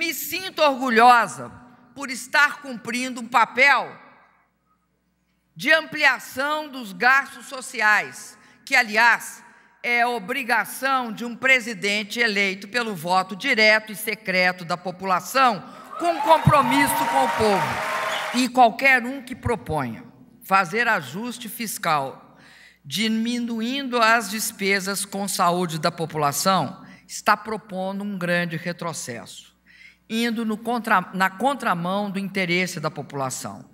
Me sinto orgulhosa por estar cumprindo um papel de ampliação dos gastos sociais, que, aliás, é obrigação de um presidente eleito pelo voto direto e secreto da população, com compromisso com o povo. E qualquer um que proponha fazer ajuste fiscal diminuindo as despesas com saúde da população, está propondo um grande retrocesso, indo contra, na contramão do interesse da população.